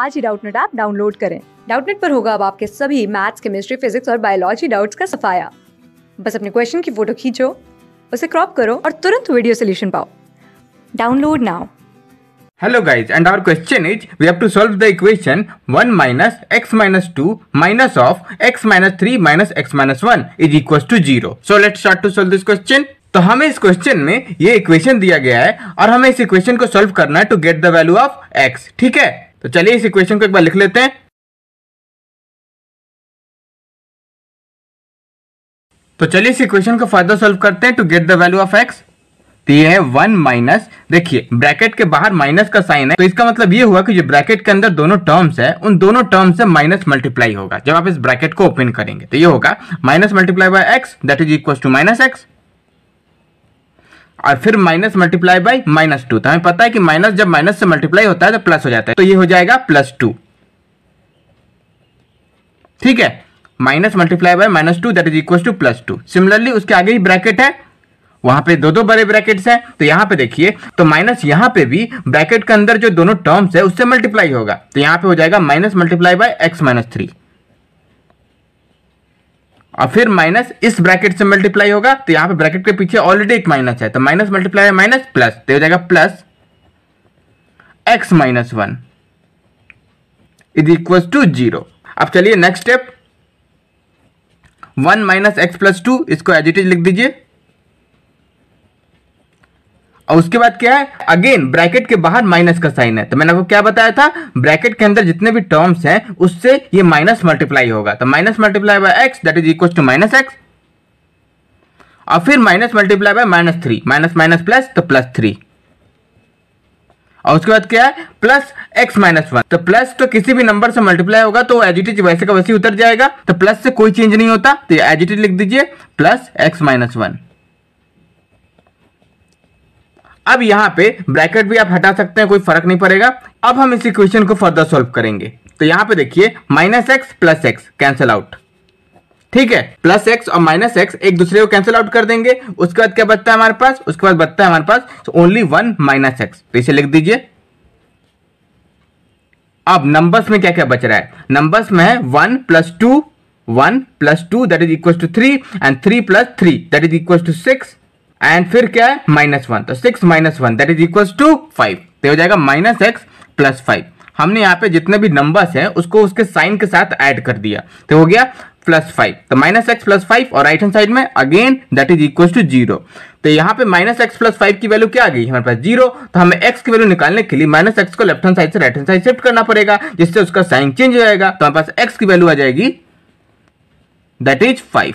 आज ही Doubtnut app download करें डाउटनेट पर होगा अब आपके सभी मैथ्स केमिस्ट्री फिजिक्स और बायोलॉजी डाउट्स का सफाया बस अपने क्वेश्चन की फोटो खींचो उसे क्रॉप करो और तुरंत वीडियो सोल्यूशन पाओ download now hello guys and our question is we have to solve the equation one minus x minus two minus of x minus three minus x minus one is equal to zero so let's start to solve this question तो हमें इस question में ये equation दिया गया है और हमें इस इक्वेशन को सॉल्व करना है to get the value of x ठीक है तो चलिए इस इक्वेशन को एक बार लिख लेते हैं तो चलिए इस इक्वेशन को फर्दर सॉल्व करते हैं to get the value of x तो ये है वन माइनस देखिए ब्रैकेट के बाहर माइनस का साइन है तो इसका मतलब ये हुआ कि जो ब्रैकेट के अंदर दोनों टर्म्स है उन दोनों टर्म्स से माइनस मल्टीप्लाई होगा जब आप इस ब्रैकेट को ओपन करेंगे तो ये होगा minus multiply by x that is equal to minus x और फिर minus multiply by minus two तो हमें पता है कि माइनस जब माइनस से मल्टीप्लाई होता है तो प्लस हो जाता है तो ये हो जाएगा प्लस टू ठीक है minus multiply by minus two that is equal to plus two similarly उसके आगे ही ब्रैकेट है वहां पे दो दो बड़े ब्रैकेट्स हैं तो यहां पे देखिए तो माइनस यहां पे भी ब्रैकेट के अंदर जो दोनों टर्म्स है उससे मल्टीप्लाई होगा तो यहाँ पे हो जाएगा minus multiply by x minus three और फिर माइनस इस ब्रैकेट से मल्टीप्लाई होगा तो यहां पे ब्रैकेट के पीछे ऑलरेडी एक माइनस है तो माइनस मल्टीप्लाई है माइनस प्लस तो हो जाएगा plus x minus one is equal to zero अब चलिए next step one minus x plus two इसको एजिटेज लिख दीजिए और उसके बाद क्या है अगेन ब्रैकेट के बाहर माइनस का साइन है तो मैंने आपको क्या बताया था ब्रैकेट के अंदर जितने भी टर्म्स हैं उससे ये माइनस मल्टीप्लाई होगा तो minus multiply by x that is equal to minus x और फिर minus multiply by minus three minus minus plus तो प्लस थ्री और उसके बाद क्या है प्लस एक्स माइनस वन तो प्लस तो किसी भी नंबर से मल्टीप्लाई होगा तो एज इट इज वैसे का वैसे उतर जाएगा तो प्लस से कोई चेंज नहीं होता तो एज इट इज लिख दीजिए प्लस एक्स माइनस वन अब यहाँ पे ब्रैकेट भी आप हटा सकते हैं कोई फर्क नहीं पड़ेगा अब हम इस इक्वेशन को फर्दर सॉल्व करेंगे तो यहाँ पे देखिए minus x plus x cancel out ठीक है प्लस एक्स और माइनस एक्स एक दूसरे को कैंसिल आउट कर देंगे उसके बाद क्या बचता है हमारे पास उसके बाद बचता है हमारे पास ओनली वन माइनस एक्स तो इसे लिख दीजिए अब नंबर्स में क्या क्या बच रहा है नंबर्स में है one plus two one plus two that is equal to three and three plus three that is equal to six and फिर क्या है माइनस वन तो six minus one that is equal to five तो हो जाएगा minus x plus five हमने यहाँ पे जितने भी नंबर्स हैं उसको उसके साइन के साथ ऐड कर दिया तो हो गया प्लस फाइव तो माइनस एक्स प्लस फाइव और राइट हैंड साइड में again that is equal to zero तो यहाँ पे माइनस एक्स प्लस फाइव की वैल्यू क्या आ गई हमारे पास जीरो तो हमें एक्स की वैल्यू निकालने के लिए माइनस एक्स को लेफ्ट हैंड साइड से राइट हैंड साइड शिफ्ट करना पड़ेगा जिससे उसका साइन चेंज हो जाएगा तो हमारे पास एक्स की वैल्यू आ जाएगी दैट इज फाइव